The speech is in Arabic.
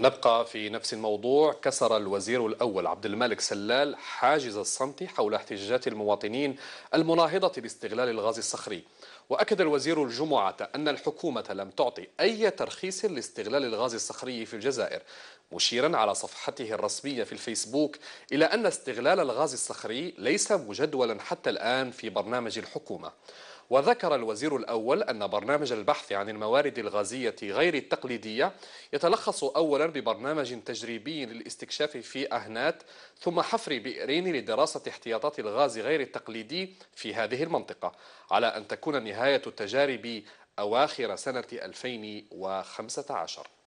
نبقى في نفس الموضوع كسر الوزير الأول عبد الملك سلال حاجز الصمت حول احتجاجات المواطنين المناهضة لاستغلال الغاز الصخري وأكد الوزير الجمعة أن الحكومة لم تعطي أي ترخيص لاستغلال الغاز الصخري في الجزائر مشيرا على صفحته الرسمية في الفيسبوك إلى أن استغلال الغاز الصخري ليس مجدولا حتى الآن في برنامج الحكومة وذكر الوزير الأول أن برنامج البحث عن الموارد الغازية غير التقليدية يتلخص أولا ببرنامج تجريبي للاستكشاف في أهنات ثم حفر بئرين لدراسة احتياطات الغاز غير التقليدي في هذه المنطقة على أن تكون نهاية التجارب أواخر سنة 2015